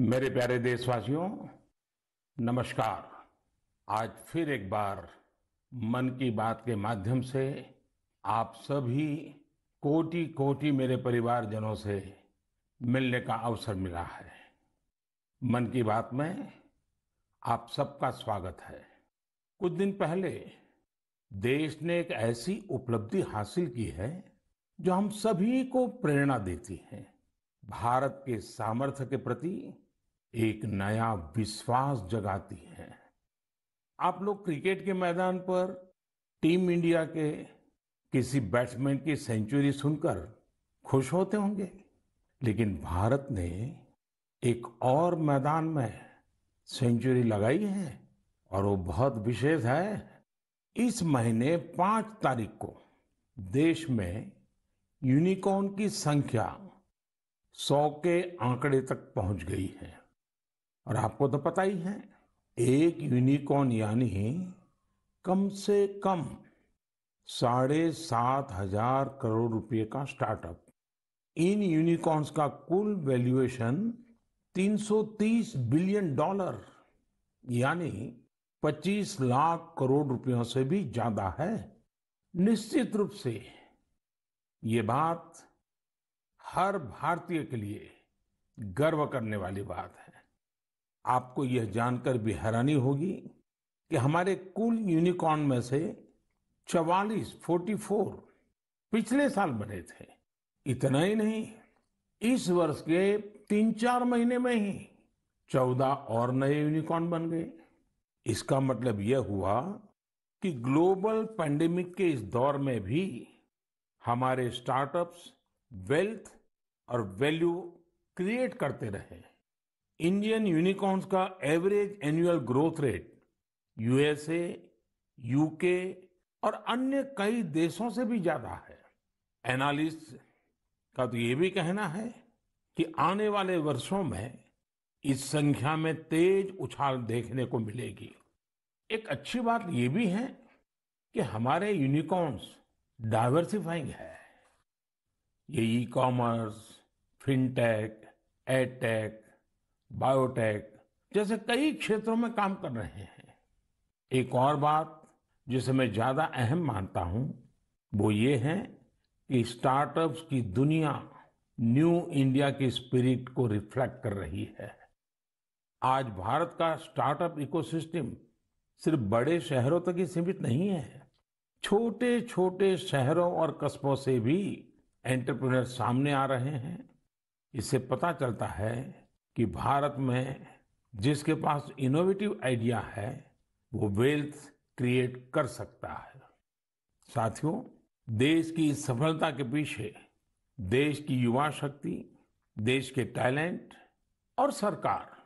मेरे प्यारे देशवासियों नमस्कार आज फिर एक बार मन की बात के माध्यम से आप सभी कोटि कोटि मेरे परिवारजनों से मिलने का अवसर मिला है मन की बात में आप सबका स्वागत है कुछ दिन पहले देश ने एक ऐसी उपलब्धि हासिल की है जो हम सभी को प्रेरणा देती है भारत के सामर्थ्य के प्रति एक नया विश्वास जगाती है आप लोग क्रिकेट के मैदान पर टीम इंडिया के किसी बैट्समैन की सेंचुरी सुनकर खुश होते होंगे लेकिन भारत ने एक और मैदान में सेंचुरी लगाई है और वो बहुत विशेष है इस महीने पांच तारीख को देश में यूनिकॉर्न की संख्या सौ के आंकड़े तक पहुंच गई है और आपको तो पता ही है एक यूनिकॉर्न यानी कम से कम साढ़े सात हजार करोड़ रुपए का स्टार्टअप इन यूनिकॉर्न्स का कुल वैल्यूएशन 330 बिलियन डॉलर यानी 25 लाख करोड़ रुपयों से भी ज्यादा है निश्चित रूप से ये बात हर भारतीय के लिए गर्व करने वाली बात है आपको यह जानकर भी हैरानी होगी कि हमारे कुल यूनिकॉर्न में से 44 44 पिछले साल बने थे इतना ही नहीं इस वर्ष के तीन चार महीने में ही 14 और नए यूनिकॉर्न बन गए इसका मतलब यह हुआ कि ग्लोबल पैंडेमिक के इस दौर में भी हमारे स्टार्टअप्स वेल्थ और वैल्यू क्रिएट करते रहे इंडियन यूनिकॉर्न्स का average annual growth rate USA UK और अन्य कई देशों से भी ज्यादा है एनालिस्ट का तो ये भी कहना है कि आने वाले वर्षों में इस संख्या में तेज उछाल देखने को मिलेगी एक अच्छी बात ये भी है कि हमारे यूनिकॉर्न्स डाइवर्सिफाइंग है ये e commerce fintech edtech biotech जैसे कई क्षेत्रों में काम कर रहे हैं एक और बात जिसे मैं ज्यादा अहम मानता हूं वो ये है कि स्टार्टअप्स की दुनिया न्यू इंडिया की स्पिरिट को रिफ्लेक्ट कर रही है आज भारत का स्टार्टअप इकोसिस्टम सिर्फ बड़े शहरों तक ही सीमित नहीं है छोटे छोटे शहरों और कस्बों से भी एंटरप्रेन्योर सामने आ रहे हैं इससे पता चलता है कि भारत में जिसके पास इनोवेटिव आइडिया है वो वेल्थ क्रिएट कर सकता है साथियों देश की इस सफलता के पीछे देश की युवा शक्ति देश के टैलेंट और सरकार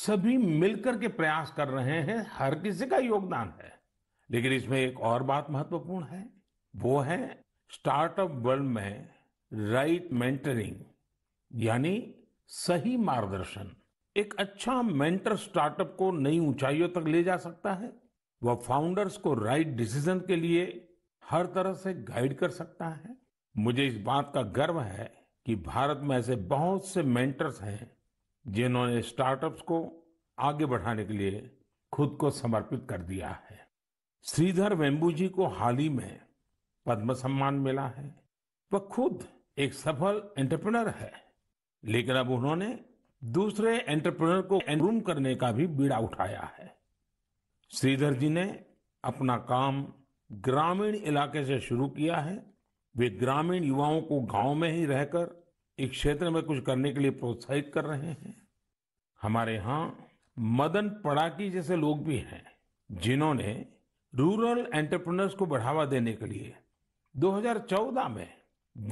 सभी मिलकर के प्रयास कर रहे हैं हर किसी का योगदान है लेकिन इसमें एक और बात महत्वपूर्ण है वो है स्टार्टअप वर्ल्ड में राइट मेंटरिंग यानी सही मार्गदर्शन एक अच्छा मेंटर स्टार्टअप को नई ऊंचाइयों तक ले जा सकता है वह फाउंडर्स को राइट डिसीजन के लिए हर तरह से गाइड कर सकता है मुझे इस बात का गर्व है कि भारत में ऐसे बहुत से मेंटर्स हैं जिन्होंने स्टार्टअप्स को आगे बढ़ाने के लिए खुद को समर्पित कर दिया है श्रीधर वेम्बू जी को हाल ही में पद्म सम्मान मिला है वह खुद एक सफल एंटरप्रेनर है लेकिन अब उन्होंने दूसरे एंटरप्रेन्योर को एनरूम करने का भी बीड़ा उठाया है श्रीधर जी ने अपना काम ग्रामीण इलाके से शुरू किया है वे ग्रामीण युवाओं को गांव में ही रहकर इस क्षेत्र में कुछ करने के लिए प्रोत्साहित कर रहे हैं हमारे यहाँ मदन पड़ाकी जैसे लोग भी हैं जिन्होंने रूरल एंटरप्रेनर्स को बढ़ावा देने के लिए 2014 में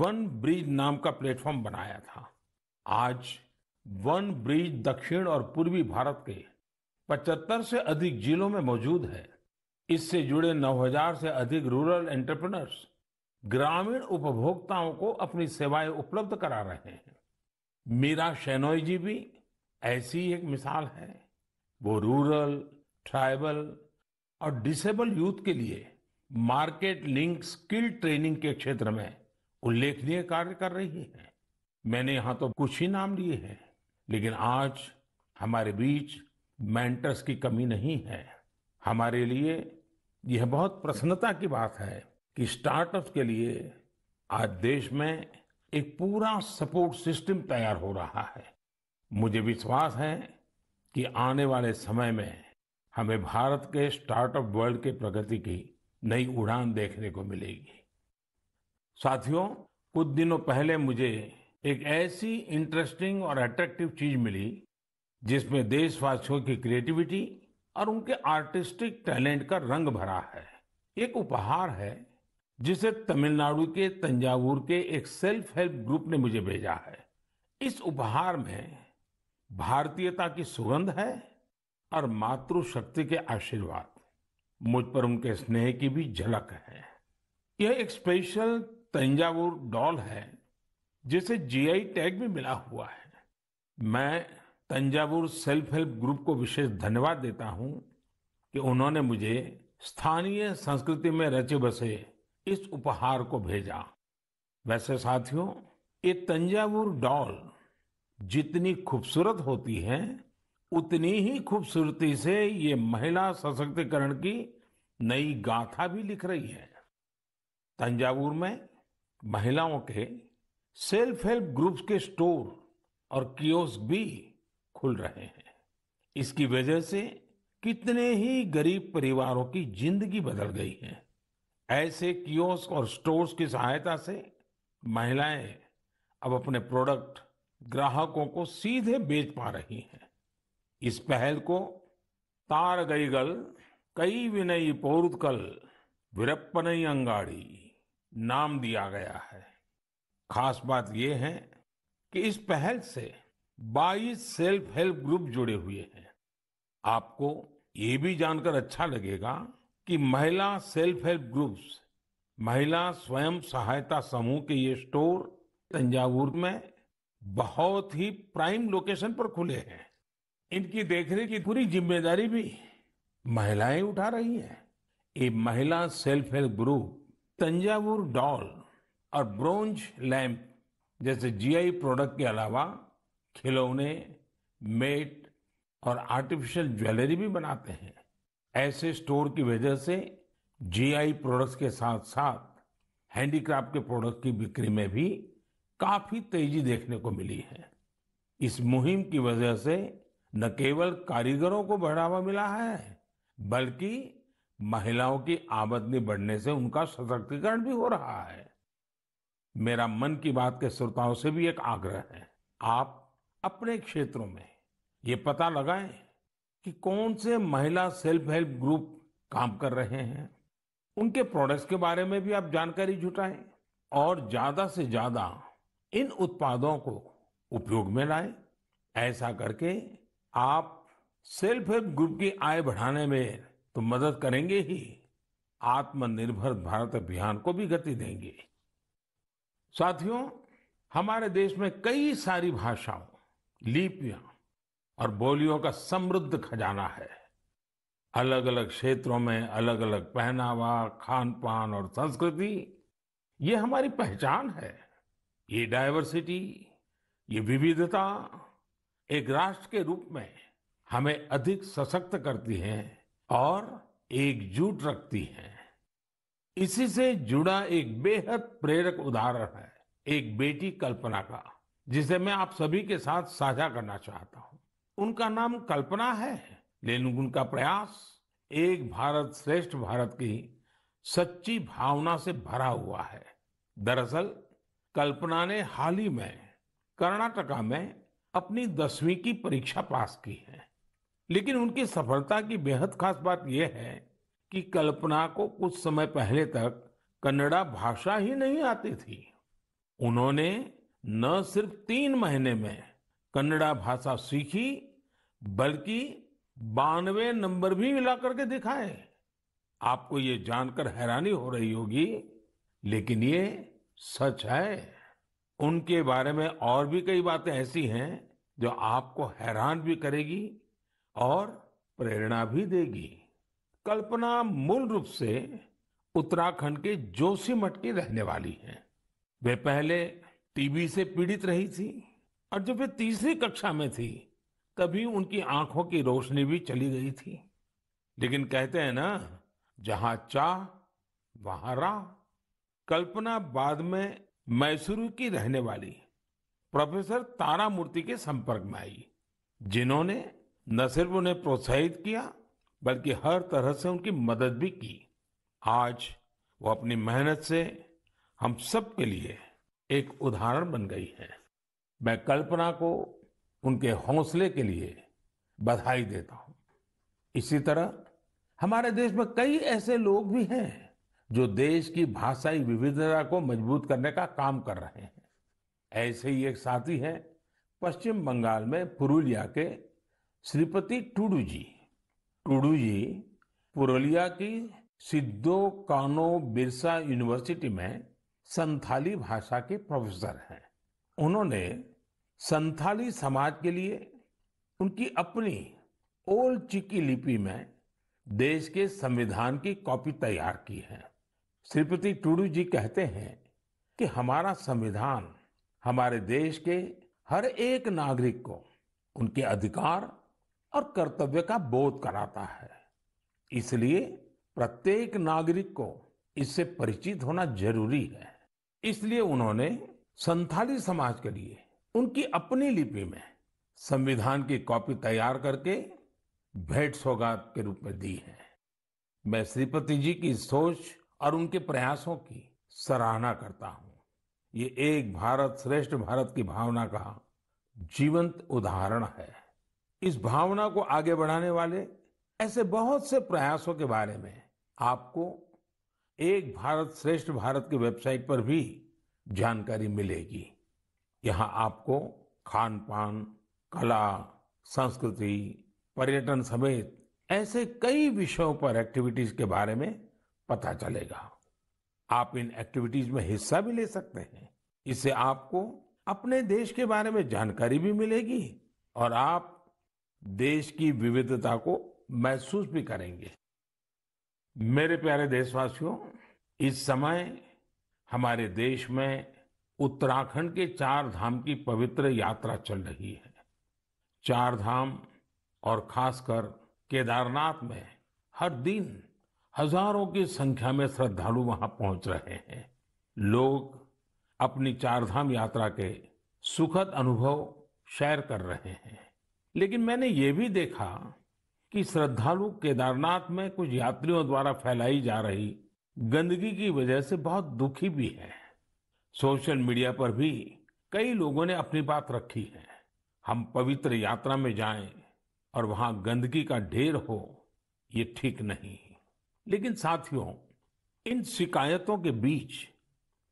वन ब्रिज नाम का प्लेटफॉर्म बनाया था आज वन ब्रिज दक्षिण और पूर्वी भारत के 75 से अधिक जिलों में मौजूद है इससे जुड़े 9000 से अधिक रूरल एंटरप्रेनर्स ग्रामीण उपभोक्ताओं को अपनी सेवाएं उपलब्ध करा रहे हैं मीरा शेनोई जी भी ऐसी एक मिसाल है वो रूरल ट्राइबल और डिसेबल यूथ के लिए मार्केट लिंक स्किल ट्रेनिंग के क्षेत्र में उल्लेखनीय कार्य कर रही है मैंने यहां तो कुछ ही नाम लिए हैं लेकिन आज हमारे बीच मेंटर्स की कमी नहीं है हमारे लिए यह बहुत प्रसन्नता की बात है कि स्टार्टअप के लिए आज देश में एक पूरा सपोर्ट सिस्टम तैयार हो रहा है मुझे विश्वास है कि आने वाले समय में हमें भारत के स्टार्टअप वर्ल्ड के प्रगति की नई उड़ान देखने को मिलेगी साथियों कुछ दिनों पहले मुझे एक ऐसी इंटरेस्टिंग और अट्रैक्टिव चीज मिली जिसमें देशवासियों की क्रिएटिविटी और उनके आर्टिस्टिक टैलेंट का रंग भरा है एक उपहार है जिसे तमिलनाडु के तंजावुर के एक सेल्फ हेल्प ग्रुप ने मुझे भेजा है इस उपहार में भारतीयता की सुगंध है और मातृशक्ति के आशीर्वाद मुझ पर उनके स्नेह की भी झलक है यह एक स्पेशल तंजावुर डॉल है जिसे जीआई टैग भी मिला हुआ है मैं तंजावुर सेल्फ हेल्प ग्रुप को विशेष धन्यवाद देता हूं कि उन्होंने मुझे स्थानीय संस्कृति में रचे बसे इस उपहार को भेजा वैसे साथियों ये तंजावुर डॉल जितनी खूबसूरत होती है उतनी ही खूबसूरती से ये महिला सशक्तिकरण की नई गाथा भी लिख रही है तंजावुर में महिलाओं के सेल्फ हेल्प ग्रुप्स के स्टोर और कियोस भी खुल रहे हैं इसकी वजह से कितने ही गरीब परिवारों की जिंदगी बदल गई है ऐसे कियोस और स्टोर्स की सहायता से महिलाएं अब अपने प्रोडक्ट ग्राहकों को सीधे बेच पा रही हैं इस पहल को तार गई गल कई विनयी पौरुत्कल विरप्पनई अंगाड़ी नाम दिया गया है खास बात ये है कि इस पहल से 22 सेल्फ हेल्प ग्रुप जुड़े हुए हैं आपको ये भी जानकर अच्छा लगेगा कि महिला सेल्फ हेल्प ग्रुप्स महिला स्वयं सहायता समूह के ये स्टोर तंजावुर में बहुत ही प्राइम लोकेशन पर खुले हैं इनकी देखने की पूरी जिम्मेदारी भी महिलाएं उठा रही हैं ये महिला self help group Thanjavur doll और ब्रोंज लैम्प जैसे जीआई प्रोडक्ट के अलावा खिलौने मेट और आर्टिफिशियल ज्वेलरी भी बनाते हैं ऐसे स्टोर की वजह से जीआई प्रोडक्ट्स के साथ साथ हैंडीक्राफ्ट के प्रोडक्ट की बिक्री में भी काफी तेजी देखने को मिली है इस मुहिम की वजह से न केवल कारीगरों को बढ़ावा मिला है बल्कि महिलाओं की आमदनी बढ़ने से उनका सशक्तिकरण भी हो रहा है मेरा मन की बात के श्रोताओं से भी एक आग्रह है आप अपने क्षेत्रों में ये पता लगाएं कि कौन से महिला सेल्फ हेल्प ग्रुप काम कर रहे हैं उनके प्रोडक्ट्स के बारे में भी आप जानकारी जुटाएं और ज्यादा से ज्यादा इन उत्पादों को उपयोग में लाएं ऐसा करके आप सेल्फ हेल्प ग्रुप की आय बढ़ाने में तो मदद करेंगे ही आत्मनिर्भर भारत अभियान को भी गति देंगे साथियों हमारे देश में कई सारी भाषाओं लिपियां और बोलियों का समृद्ध खजाना है अलग अलग क्षेत्रों में अलग अलग पहनावा खान पान और संस्कृति ये हमारी पहचान है ये डायवर्सिटी ये विविधता एक राष्ट्र के रूप में हमें अधिक सशक्त करती है और एकजुट रखती है इसी से जुड़ा एक बेहद प्रेरक उदाहरण है एक बेटी कल्पना का जिसे मैं आप सभी के साथ साझा करना चाहता हूँ उनका नाम कल्पना है लेकिन उनका प्रयास एक भारत श्रेष्ठ भारत की सच्ची भावना से भरा हुआ है दरअसल कल्पना ने हाल ही में कर्नाटका में अपनी दसवीं की परीक्षा पास की है लेकिन उनकी सफलता की बेहद खास बात यह है की कल्पना को कुछ समय पहले तक कन्नड़ा भाषा ही नहीं आती थी उन्होंने न सिर्फ तीन महीने में कन्नड़ा भाषा सीखी बल्कि बानवे नंबर भी मिला करके दिखाए आपको ये जानकर हैरानी हो रही होगी लेकिन ये सच है उनके बारे में और भी कई बातें ऐसी हैं जो आपको हैरान भी करेगी और प्रेरणा भी देगी कल्पना मूल रूप से उत्तराखंड के जोशीमठ की रहने वाली हैं। वे पहले टीबी से पीड़ित रही थी और जब वे तीसरी कक्षा में थी तभी उनकी आंखों की रोशनी भी चली गई थी लेकिन कहते हैं ना जहां चाह वहां राह कल्पना बाद में मैसूर की रहने वाली प्रोफेसर तारामूर्ति के संपर्क में आई जिन्होंने न सिर्फ उन्हें प्रोत्साहित किया बल्कि हर तरह से उनकी मदद भी की आज वो अपनी मेहनत से हम सब के लिए एक उदाहरण बन गई है मैं कल्पना को उनके हौसले के लिए बधाई देता हूं इसी तरह हमारे देश में कई ऐसे लोग भी हैं जो देश की भाषाई विविधता को मजबूत करने का काम कर रहे हैं ऐसे ही एक साथी है पश्चिम बंगाल में पुरुलिया के श्रीपति टूडू जी टूडू जी पुरुलिया की सिद्धो कानो बिरसा यूनिवर्सिटी में संथाली भाषा के प्रोफेसर हैं उन्होंने संथाली समाज के लिए उनकी अपनी ओल चिकी लिपि में देश के संविधान की कॉपी तैयार की है श्रीपति टूडू जी कहते हैं कि हमारा संविधान हमारे देश के हर एक नागरिक को उनके अधिकार और कर्तव्य का बोध कराता है इसलिए प्रत्येक नागरिक को इससे परिचित होना जरूरी है इसलिए उन्होंने संथाली समाज के लिए उनकी अपनी लिपि में संविधान की कॉपी तैयार करके भेंट सौगात के रूप में दी है मैं श्रीपति जी की सोच और उनके प्रयासों की सराहना करता हूं ये एक भारत श्रेष्ठ भारत की भावना का जीवंत उदाहरण है इस भावना को आगे बढ़ाने वाले ऐसे बहुत से प्रयासों के बारे में आपको एक भारत श्रेष्ठ भारत की वेबसाइट पर भी जानकारी मिलेगी यहाँ आपको खान पान कला संस्कृति पर्यटन समेत ऐसे कई विषयों पर एक्टिविटीज के बारे में पता चलेगा आप इन एक्टिविटीज में हिस्सा भी ले सकते हैं इससे आपको अपने देश के बारे में जानकारी भी मिलेगी और आप देश की विविधता को महसूस भी करेंगे मेरे प्यारे देशवासियों इस समय हमारे देश में उत्तराखंड के चार धाम की पवित्र यात्रा चल रही है चार धाम और खासकर केदारनाथ में हर दिन हजारों की संख्या में श्रद्धालु वहां पहुंच रहे हैं लोग अपनी चारधाम यात्रा के सुखद अनुभव शेयर कर रहे हैं लेकिन मैंने ये भी देखा कि श्रद्धालु केदारनाथ में कुछ यात्रियों द्वारा फैलाई जा रही गंदगी की वजह से बहुत दुखी भी है सोशल मीडिया पर भी कई लोगों ने अपनी बात रखी है हम पवित्र यात्रा में जाएं और वहां गंदगी का ढेर हो ये ठीक नहीं लेकिन साथियों इन शिकायतों के बीच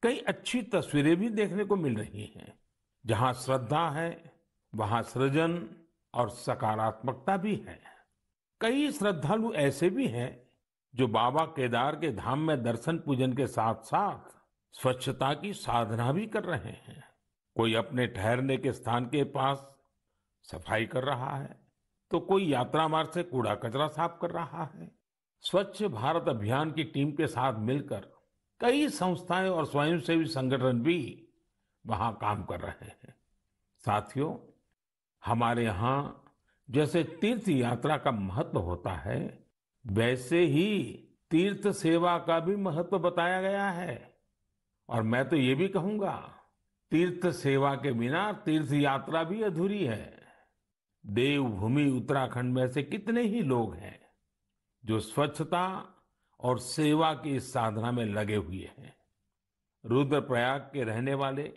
कई अच्छी तस्वीरें भी देखने को मिल रही हैं जहां श्रद्धा है वहां सृजन और सकारात्मकता भी है कई श्रद्धालु ऐसे भी हैं जो बाबा केदार के धाम में दर्शन पूजन के साथ साथ स्वच्छता की साधना भी कर रहे हैं कोई अपने ठहरने के स्थान के पास सफाई कर रहा है तो कोई यात्रा मार्ग से कूड़ा कचरा साफ कर रहा है स्वच्छ भारत अभियान की टीम के साथ मिलकर कई संस्थाएं और स्वयंसेवी संगठन भी वहां काम कर रहे हैं साथियों हमारे यहाँ जैसे तीर्थ यात्रा का महत्व होता है वैसे ही तीर्थ सेवा का भी महत्व बताया गया है और मैं तो ये भी कहूंगा तीर्थ सेवा के बिना तीर्थ यात्रा भी अधूरी है देवभूमि उत्तराखंड में से कितने ही लोग हैं जो स्वच्छता और सेवा की इस साधना में लगे हुए हैं रुद्रप्रयाग के रहने वाले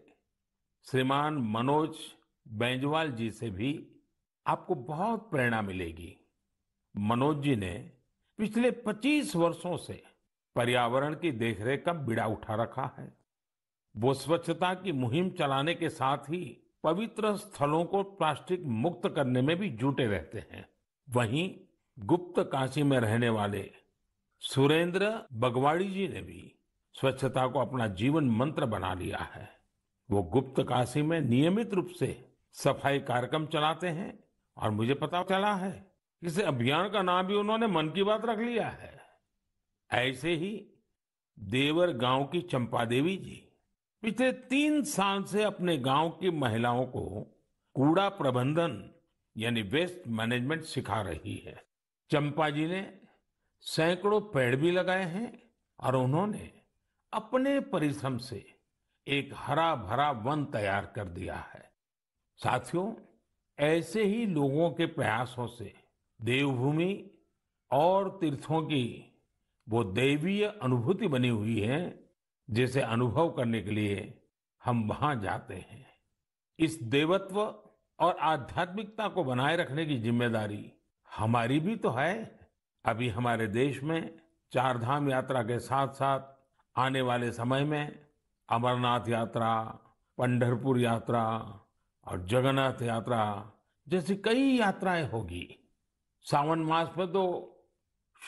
श्रीमान मनोज बैंजवाल जी से भी आपको बहुत प्रेरणा मिलेगी मनोज जी ने पिछले 25 वर्षों से पर्यावरण की देखरेख का बीड़ा उठा रखा है वो स्वच्छता की मुहिम चलाने के साथ ही पवित्र स्थलों को प्लास्टिक मुक्त करने में भी जुटे रहते हैं वहीं गुप्त काशी में रहने वाले सुरेंद्र बगवाड़ी जी ने भी स्वच्छता को अपना जीवन मंत्र बना लिया है वो गुप्त काशी में नियमित रूप से सफाई कार्यक्रम चलाते हैं और मुझे पता चला है इस अभियान का नाम भी उन्होंने मन की बात रख लिया है ऐसे ही देवर गांव की चंपा देवी जी पिछले तीन साल से अपने गांव की महिलाओं को कूड़ा प्रबंधन यानी वेस्ट मैनेजमेंट सिखा रही है चंपा जी ने सैकड़ों पेड़ भी लगाए हैं और उन्होंने अपने परिश्रम से एक हरा भरा वन तैयार कर दिया है साथियों ऐसे ही लोगों के प्रयासों से देवभूमि और तीर्थों की वो देवीय अनुभूति बनी हुई है जिसे अनुभव करने के लिए हम वहां जाते हैं इस देवत्व और आध्यात्मिकता को बनाए रखने की जिम्मेदारी हमारी भी तो है अभी हमारे देश में चारधाम यात्रा के साथ साथ आने वाले समय में अमरनाथ यात्रा पंढरपुर यात्रा और जगन्नाथ यात्रा जैसी कई यात्राएं होगी सावन मास में तो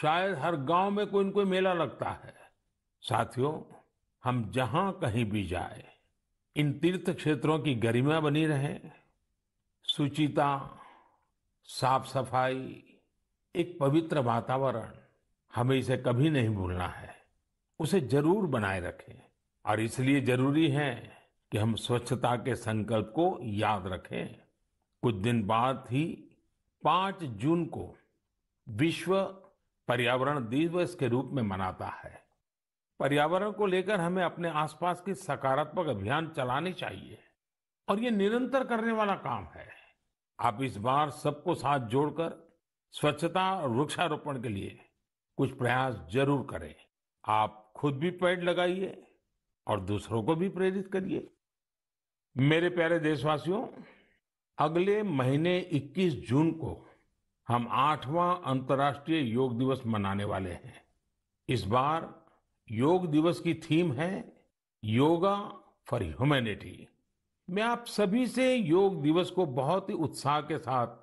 शायद हर गांव में कोई न कोई मेला लगता है साथियों हम जहां कहीं भी जाए इन तीर्थ क्षेत्रों की गरिमा बनी रहे सुचिता साफ सफाई एक पवित्र वातावरण हमें इसे कभी नहीं भूलना है उसे जरूर बनाए रखें और इसलिए जरूरी है कि हम स्वच्छता के संकल्प को याद रखें कुछ दिन बाद ही 5 जून को विश्व पर्यावरण दिवस के रूप में मनाता है पर्यावरण को लेकर हमें अपने आसपास के सकारात्मक अभियान चलाने चाहिए और ये निरंतर करने वाला काम है आप इस बार सबको साथ जोड़कर स्वच्छता और वृक्षारोपण के लिए कुछ प्रयास जरूर करें आप खुद भी पेड़ लगाइए और दूसरों को भी प्रेरित करिए मेरे प्यारे देशवासियों अगले महीने 21 जून को हम आठवां अंतर्राष्ट्रीय योग दिवस मनाने वाले हैं इस बार योग दिवस की थीम है योगा फॉर ह्यूमैनिटी मैं आप सभी से योग दिवस को बहुत ही उत्साह के साथ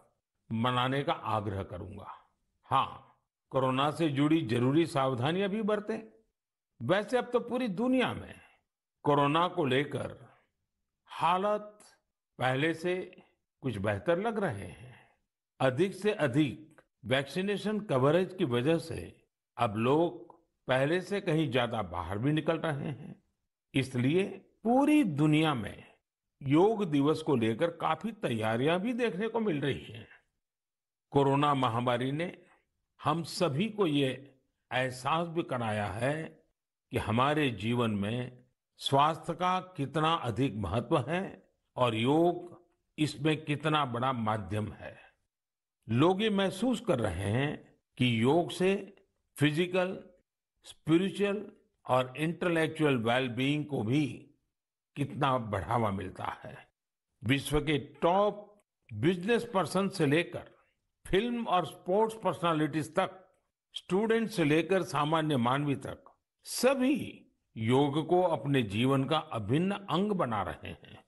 मनाने का आग्रह करूंगा हाँ कोरोना से जुड़ी जरूरी सावधानियां भी बरतें वैसे अब तो पूरी दुनिया में कोरोना को लेकर हालत पहले से कुछ बेहतर लग रहे हैं अधिक से अधिक वैक्सीनेशन कवरेज की वजह से अब लोग पहले से कहीं ज्यादा बाहर भी निकल रहे हैं इसलिए पूरी दुनिया में योग दिवस को लेकर काफी तैयारियां भी देखने को मिल रही हैं कोरोना महामारी ने हम सभी को ये एहसास भी कराया है कि हमारे जीवन में स्वास्थ्य का कितना अधिक महत्व है और योग इसमें कितना बड़ा माध्यम है लोग ये महसूस कर रहे हैं कि योग से फिजिकल स्पिरिचुअल और इंटेलेक्चुअल वेलबींग को भी कितना बढ़ावा मिलता है विश्व के टॉप बिजनेस पर्सन से लेकर फिल्म और स्पोर्ट्स पर्सनालिटीज तक स्टूडेंट से लेकर सामान्य मानवी तक सभी योग को अपने जीवन का अभिन्न अंग बना रहे हैं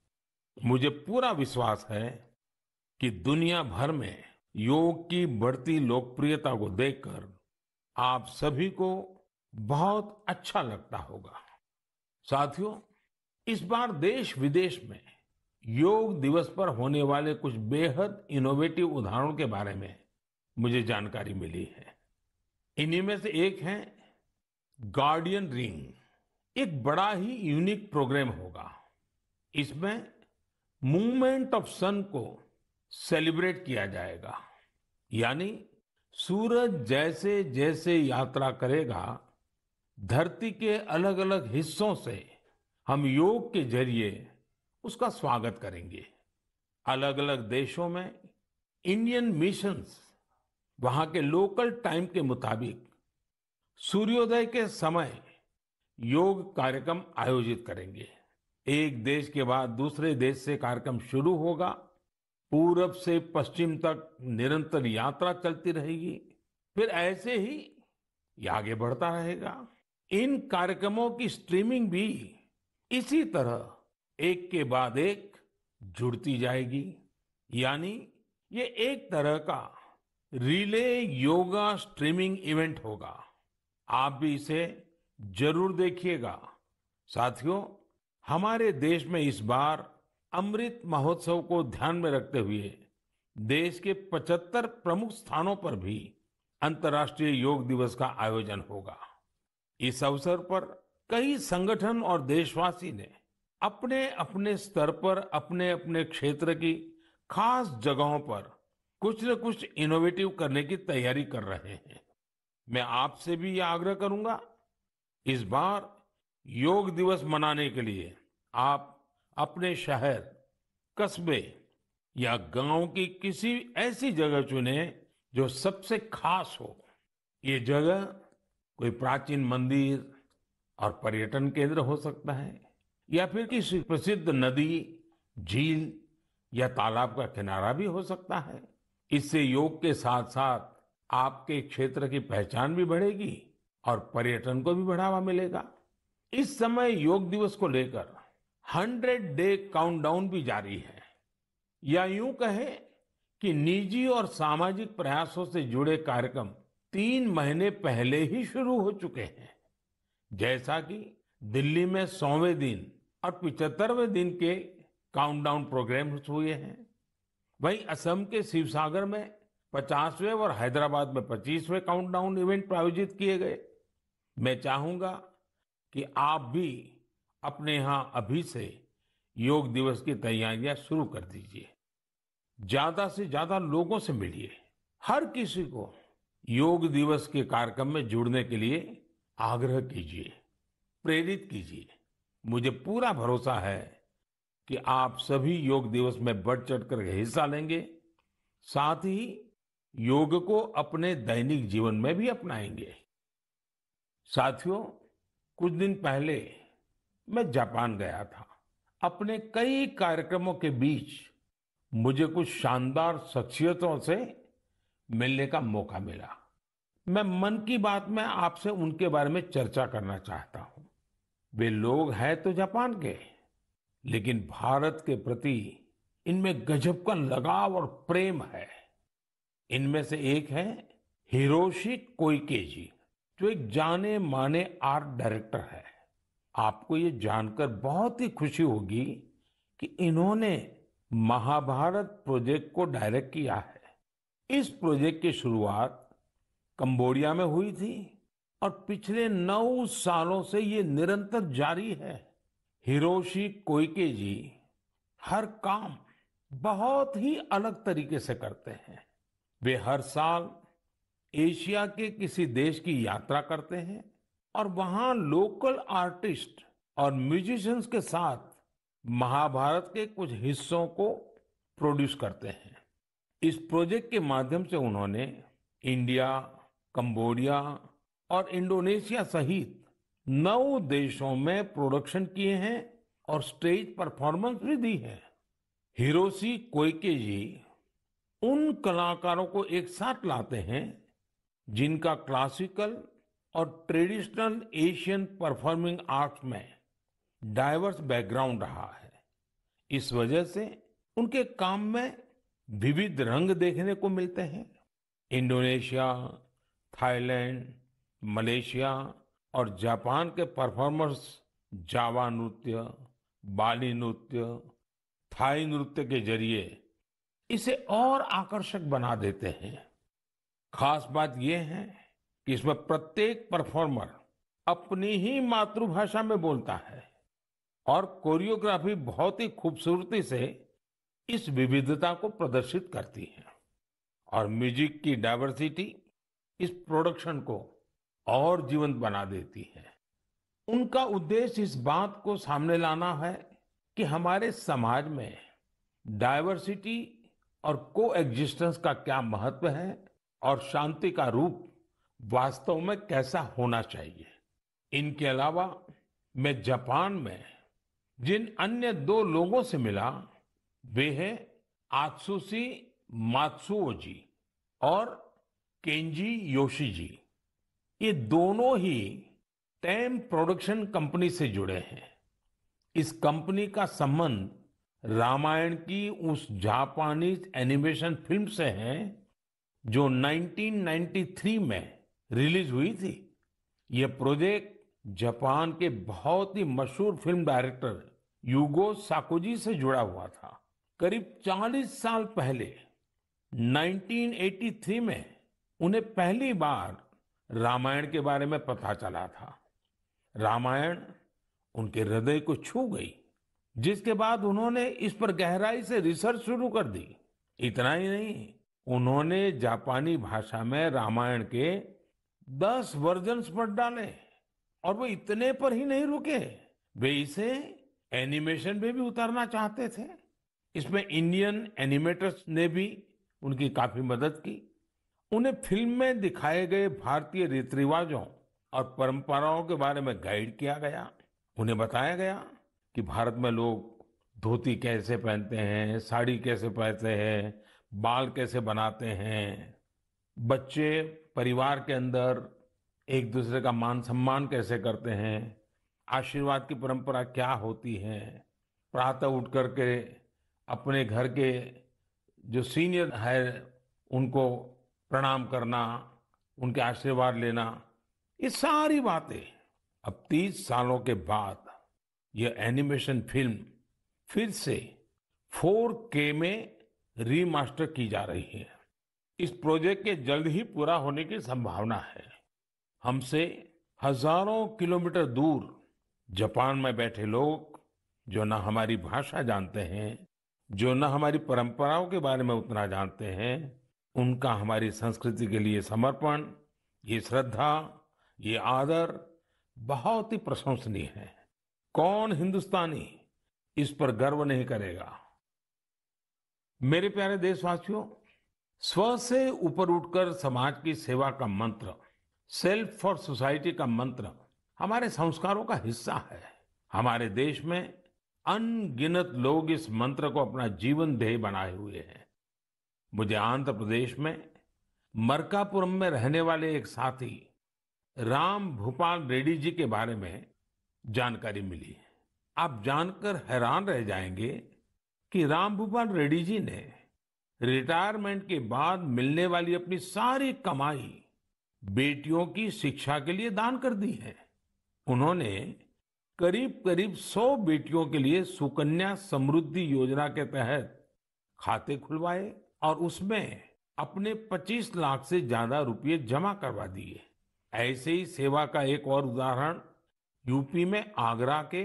मुझे पूरा विश्वास है कि दुनिया भर में योग की बढ़ती लोकप्रियता को देखकर आप सभी को बहुत अच्छा लगता होगा साथियों इस बार देश विदेश में योग दिवस पर होने वाले कुछ बेहद इनोवेटिव उदाहरणों के बारे में मुझे जानकारी मिली है इन्हीं में से एक है गार्डियन रिंग एक बड़ा ही यूनिक प्रोग्राम होगा इसमें मूवमेंट ऑफ सन को सेलिब्रेट किया जाएगा यानी सूरज जैसे जैसे यात्रा करेगा धरती के अलग अलग हिस्सों से हम योग के जरिए उसका स्वागत करेंगे अलग अलग देशों में इंडियन मिशंस वहां के लोकल टाइम के मुताबिक सूर्योदय के समय योग कार्यक्रम आयोजित करेंगे एक देश के बाद दूसरे देश से कार्यक्रम शुरू होगा पूरब से पश्चिम तक निरंतर यात्रा चलती रहेगी फिर ऐसे ही आगे बढ़ता रहेगा इन कार्यक्रमों की स्ट्रीमिंग भी इसी तरह एक के बाद एक जुड़ती जाएगी यानी ये एक तरह का रिले योगा स्ट्रीमिंग इवेंट होगा आप भी इसे जरूर देखिएगा साथियों हमारे देश में इस बार अमृत महोत्सव को ध्यान में रखते हुए देश के 75 प्रमुख स्थानों पर भी अंतर्राष्ट्रीय योग दिवस का आयोजन होगा इस अवसर पर कई संगठन और देशवासी ने अपने अपने स्तर पर अपने अपने क्षेत्र की खास जगहों पर कुछ न कुछ इनोवेटिव करने की तैयारी कर रहे हैं मैं आपसे भी ये आग्रह करूंगा इस बार योग दिवस मनाने के लिए आप अपने शहर कस्बे या गांव की किसी ऐसी जगह चुने जो सबसे खास हो ये जगह कोई प्राचीन मंदिर और पर्यटन केंद्र हो सकता है या फिर किसी प्रसिद्ध नदी झील या तालाब का किनारा भी हो सकता है इससे योग के साथ साथ आपके क्षेत्र की पहचान भी बढ़ेगी और पर्यटन को भी बढ़ावा मिलेगा इस समय योग दिवस को लेकर हंड्रेड डे काउंटडाउन भी जारी है या यूं कहें कि निजी और सामाजिक प्रयासों से जुड़े कार्यक्रम तीन महीने पहले ही शुरू हो चुके हैं जैसा कि दिल्ली में सौवें दिन और पिचहत्तरवें दिन के काउंटडाउन प्रोग्राम्स हुए हैं वहीं असम के शिवसागर में पचासवें और हैदराबाद में पच्चीसवें काउंटडाउन इवेंट प्रायोजित किए गए मैं चाहूंगा कि आप भी अपने यहां अभी से योग दिवस की तैयारियां शुरू कर दीजिए ज्यादा से ज्यादा लोगों से मिलिए हर किसी को योग दिवस के कार्यक्रम में जुड़ने के लिए आग्रह कीजिए प्रेरित कीजिए मुझे पूरा भरोसा है कि आप सभी योग दिवस में बढ़ चढ़ कर हिस्सा लेंगे साथ ही योग को अपने दैनिक जीवन में भी अपनाएंगे साथियों कुछ दिन पहले मैं जापान गया था अपने कई कार्यक्रमों के बीच मुझे कुछ शानदार शख्सियतों से मिलने का मौका मिला मैं मन की बात में आपसे उनके बारे में चर्चा करना चाहता हूं वे लोग हैं तो जापान के लेकिन भारत के प्रति इनमें गजब का लगाव और प्रेम है इनमें से एक है हिरोशी कोइके जी जो एक जाने माने आर्ट डायरेक्टर है आपको ये जानकर बहुत ही खुशी होगी कि इन्होंने महाभारत प्रोजेक्ट को डायरेक्ट किया है इस प्रोजेक्ट की शुरुआत कंबोडिया में हुई थी और पिछले नौ सालों से ये निरंतर जारी है हिरोशी कोइके जी हर काम बहुत ही अलग तरीके से करते हैं वे हर साल एशिया के किसी देश की यात्रा करते हैं और वहां लोकल आर्टिस्ट और म्यूजिशियंस के साथ महाभारत के कुछ हिस्सों को प्रोड्यूस करते हैं इस प्रोजेक्ट के माध्यम से उन्होंने इंडिया कंबोडिया और इंडोनेशिया सहित नौ देशों में प्रोडक्शन किए हैं और स्टेज परफॉर्मेंस भी दी है हिरोशी कोइके जी उन कलाकारों को एक साथ लाते हैं जिनका क्लासिकल और ट्रेडिशनल एशियन परफॉर्मिंग आर्ट्स में डाइवर्स बैकग्राउंड रहा है इस वजह से उनके काम में विविध रंग देखने को मिलते हैं इंडोनेशिया थाईलैंड मलेशिया और जापान के परफॉर्मर्स जावा नृत्य बाली नृत्य थाई नृत्य के जरिए इसे और आकर्षक बना देते हैं खास बात यह है कि इसमें प्रत्येक परफॉर्मर अपनी ही मातृभाषा में बोलता है और कोरियोग्राफी बहुत ही खूबसूरती से इस विविधता को प्रदर्शित करती है और म्यूजिक की डाइवर्सिटी इस प्रोडक्शन को और जीवंत बना देती है उनका उद्देश्य इस बात को सामने लाना है कि हमारे समाज में डाइवर्सिटी और को एग्जिस्टेंस का क्या महत्व है और शांति का रूप वास्तव में कैसा होना चाहिए इनके अलावा मैं जापान में जिन अन्य दो लोगों से मिला वे हैं आत्सुसी मात्सुओ जी और केंजी योशी जी ये दोनों ही टैम प्रोडक्शन कंपनी से जुड़े हैं इस कंपनी का संबंध रामायण की उस जापानीज एनिमेशन फिल्म से है जो 1993 में रिलीज हुई थी यह प्रोजेक्ट जापान के बहुत ही मशहूर फिल्म डायरेक्टर युगो साकोजी से जुड़ा हुआ था करीब 40 साल पहले 1983 में उन्हें पहली बार रामायण के बारे में पता चला था रामायण उनके हृदय को छू गई जिसके बाद उन्होंने इस पर गहराई से रिसर्च शुरू कर दी इतना ही नहीं उन्होंने जापानी भाषा में रामायण के दस वर्जन्स पढ़ डाले और वो इतने पर ही नहीं रुके वे इसे एनिमेशन में भी उतारना चाहते थे इसमें इंडियन एनिमेटर्स ने भी उनकी काफी मदद की उन्हें फिल्म में दिखाए गए भारतीय रीति रिवाजों और परंपराओं के बारे में गाइड किया गया उन्हें बताया गया कि भारत में लोग धोती कैसे पहनते हैं साड़ी कैसे पहनते हैं बाल कैसे बनाते हैं बच्चे परिवार के अंदर एक दूसरे का मान सम्मान कैसे करते हैं आशीर्वाद की परंपरा क्या होती है प्रातः उठ कर के अपने घर के जो सीनियर है उनको प्रणाम करना उनके आशीर्वाद लेना ये सारी बातें अब तीस सालों के बाद यह एनिमेशन फिल्म फिर से 4K में रीमास्टर की जा रही है इस प्रोजेक्ट के जल्द ही पूरा होने की संभावना है हमसे हजारों किलोमीटर दूर जापान में बैठे लोग जो न हमारी भाषा जानते हैं जो न हमारी परंपराओं के बारे में उतना जानते हैं उनका हमारी संस्कृति के लिए समर्पण ये श्रद्धा ये आदर बहुत ही प्रशंसनीय है कौन हिंदुस्तानी इस पर गर्व नहीं करेगा मेरे प्यारे देशवासियों स्व से ऊपर उठकर समाज की सेवा का मंत्र सेल्फ फॉर सोसाइटी का मंत्र हमारे संस्कारों का हिस्सा है हमारे देश में अनगिनत लोग इस मंत्र को अपना जीवन ध्येय बनाए हुए हैं मुझे आंध्र प्रदेश में मरकापुरम में रहने वाले एक साथी राम भूपाल रेड्डी जी के बारे में जानकारी मिली आप जानकर हैरान रह जाएंगे कि राम भूपाल रेड्डी जी ने रिटायरमेंट के बाद मिलने वाली अपनी सारी कमाई बेटियों की शिक्षा के लिए दान कर दी है उन्होंने करीब करीब 100 बेटियों के लिए सुकन्या समृद्धि योजना के तहत खाते खुलवाए और उसमें अपने 25 लाख से ज्यादा रुपये जमा करवा दिए ऐसे ही सेवा का एक और उदाहरण यूपी में आगरा के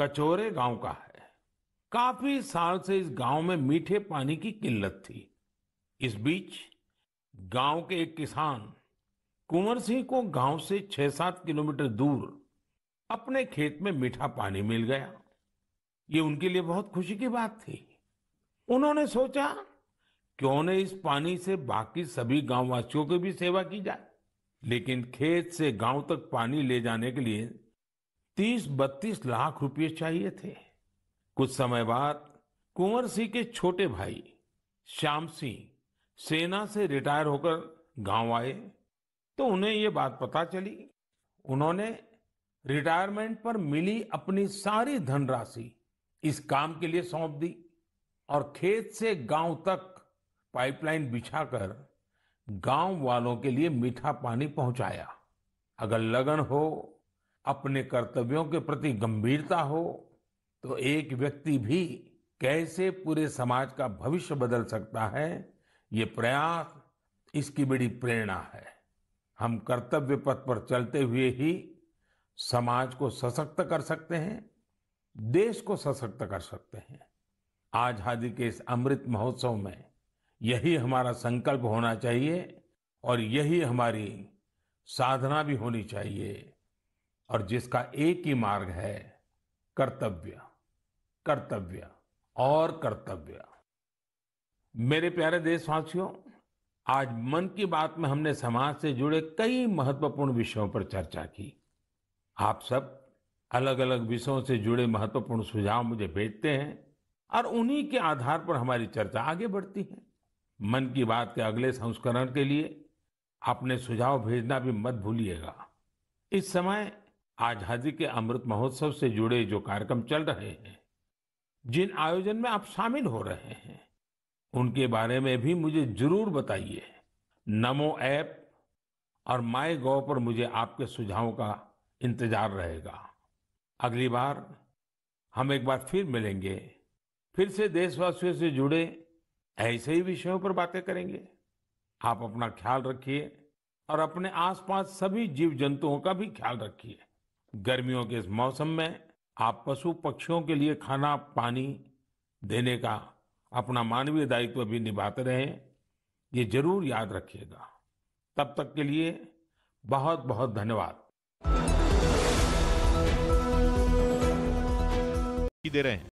कचोरे गांव का है काफी साल से इस गांव में मीठे पानी की किल्लत थी इस बीच गांव के एक किसान कुंवर सिंह को गांव से छह सात किलोमीटर दूर अपने खेत में मीठा पानी मिल गया ये उनके लिए बहुत खुशी की बात थी उन्होंने सोचा क्यों न इस पानी से बाकी सभी गांव वासियों की भी सेवा की जाए लेकिन खेत से गांव तक पानी ले जाने के लिए तीस बत्तीस लाख रुपए चाहिए थे कुछ समय बाद कुंवर सिंह के छोटे भाई श्याम सिंह सेना से रिटायर होकर गांव आए तो उन्हें ये बात पता चली उन्होंने रिटायरमेंट पर मिली अपनी सारी धनराशि इस काम के लिए सौंप दी और खेत से गांव तक पाइपलाइन बिछाकर गांव वालों के लिए मीठा पानी पहुंचाया अगर लगन हो अपने कर्तव्यों के प्रति गंभीरता हो तो एक व्यक्ति भी कैसे पूरे समाज का भविष्य बदल सकता है ये प्रयास इसकी बड़ी प्रेरणा है हम कर्तव्य पथ पर चलते हुए ही समाज को सशक्त कर सकते हैं देश को सशक्त कर सकते हैं आजादी के इस अमृत महोत्सव में यही हमारा संकल्प होना चाहिए और यही हमारी साधना भी होनी चाहिए और जिसका एक ही मार्ग है कर्तव्य कर्तव्य और कर्तव्य मेरे प्यारे देशवासियों आज मन की बात में हमने समाज से जुड़े कई महत्वपूर्ण विषयों पर चर्चा की आप सब अलग अलग विषयों से जुड़े महत्वपूर्ण सुझाव मुझे भेजते हैं और उन्हीं के आधार पर हमारी चर्चा आगे बढ़ती है मन की बात के अगले संस्करण के लिए अपने सुझाव भेजना भी मत भूलिएगा इस समय आजादी के अमृत महोत्सव से जुड़े जो कार्यक्रम चल रहे हैं जिन आयोजन में आप शामिल हो रहे हैं उनके बारे में भी मुझे जरूर बताइए नमो ऐप और माई गोव पर मुझे आपके सुझावों का इंतजार रहेगा अगली बार हम एक बार फिर मिलेंगे फिर से देशवासियों से जुड़े ऐसे ही विषयों पर बातें करेंगे आप अपना ख्याल रखिए और अपने आसपास सभी जीव जंतुओं का भी ख्याल रखिए गर्मियों के इस मौसम में आप पशु पक्षियों के लिए खाना पानी देने का अपना मानवीय दायित्व भी निभाते रहे ये जरूर याद रखिएगा तब तक के लिए बहुत बहुत धन्यवाद दे रहे हैं